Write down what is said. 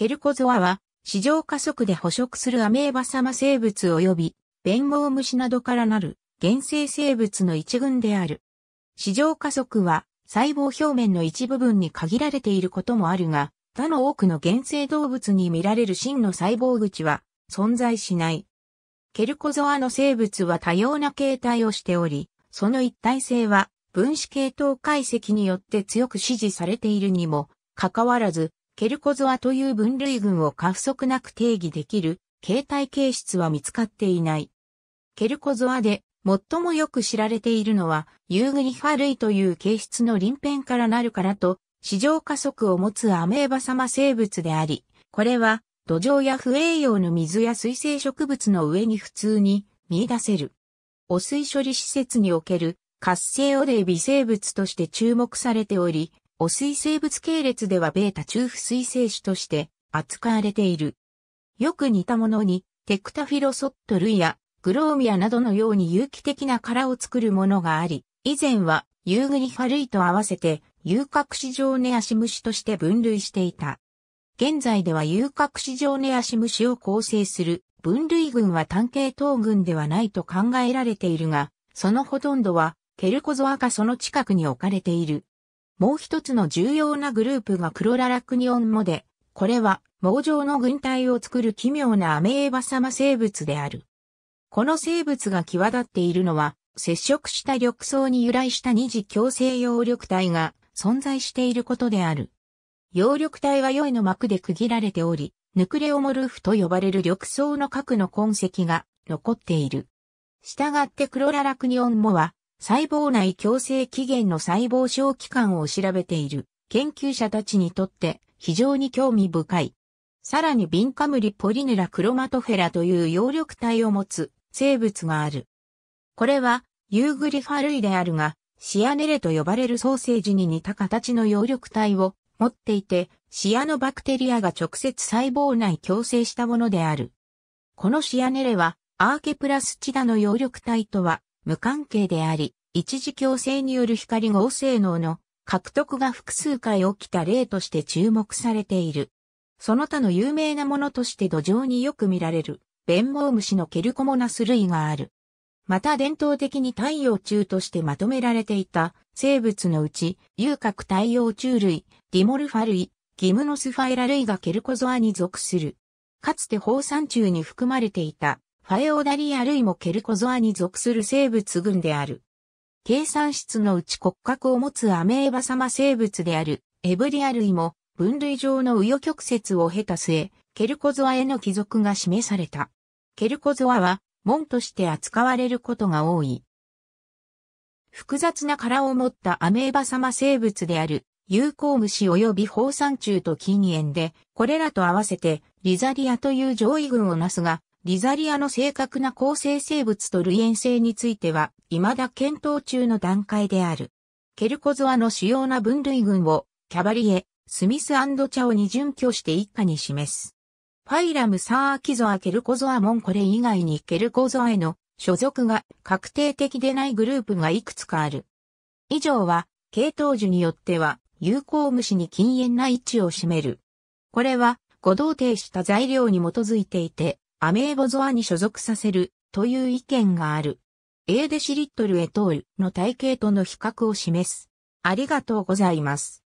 ケルコゾアは、市場加速で捕食するアメーバ様生物及び、ウ毛虫などからなる、原生生物の一群である。市場加速は、細胞表面の一部分に限られていることもあるが、他の多くの原生動物に見られる真の細胞口は存在しない。ケルコゾアの生物は多様な形態をしており、その一体性は分子系統解析によって強く支持されているにもかかわらず、ケルコゾアという分類群を過不足なく定義できる形態形質は見つかっていない。ケルコゾアで最もよく知られているのはユーグリファ類という形質の鱗片からなるからと市場加速を持つアメーバ様生物であり、これは土壌や不栄養の水や水生植物の上に普通に見出せる。汚水処理施設における活性汚泥微生物として注目されており、汚水生物系列ではベータ中不水生種として扱われている。よく似たものに、テクタフィロソット類やグローミアなどのように有機的な殻を作るものがあり、以前はユーグリファ類と合わせて遊郭市場ネアシムシとして分類していた。現在では遊郭市場ネアシムシを構成する分類群は単系統群ではないと考えられているが、そのほとんどはケルコゾアかその近くに置かれている。もう一つの重要なグループがクロララクニオンモで、これは網状の群体を作る奇妙なアメーバ様生物である。この生物が際立っているのは、接触した緑藻に由来した二次共生葉緑体が存在していることである。葉緑体は良いの膜で区切られており、ヌクレオモルフと呼ばれる緑藻の核の痕跡が残っている。したがってクロララクニオンモは細胞内共生起源の細胞小器官を調べている研究者たちにとって非常に興味深い。さらにビンカムリポリネラクロマトフェラという葉緑体を持つ生物がある。これはユーグリファ類であるが、シアネレと呼ばれるソーセージに似た形の葉緑体を持っていて、シアノバクテリアが直接細胞内共生したものである。このシアネレはアーケプラスチダの葉緑体とは無関係であり、一時強制による光合成能の獲得が複数回起きた例として注目されている。その他の有名なものとして土壌によく見られる、ベンモウムシのケルコモナス類がある。また伝統的に太陽虫としてまとめられていた生物のうち、遊郭太陽虫類、ディモルファ類、ギムノスファイラ類がケルコゾアに属する。かつて放散中に含まれていたファエオダリア類もケルコゾアに属する生物群である。計算室のうち骨格を持つアメーバ様生物であるエブリア類も分類上の紆余曲折を経た末、ケルコゾアへの帰属が示された。ケルコゾアは門として扱われることが多い。複雑な殻を持ったアメーバ様生物である有効虫及び放散虫と近縁で、これらと合わせてリザリアという上位群をなすが、リザリアの正確な構成生物と類縁性については、未だ検討中の段階である。ケルコゾアの主要な分類群を、キャバリエ、スミスチャオに準拠して一家に示す。ファイラムサーキゾアケルコゾアモンこれ以外にケルコゾアへの所属が確定的でないグループがいくつかある。以上は、系統樹によっては、有効虫に禁煙な位置を占める。これは、ご同定した材料に基づいていて、アメーボゾアに所属させるという意見がある。エーデシリットルエトールの体系との比較を示す。ありがとうございます。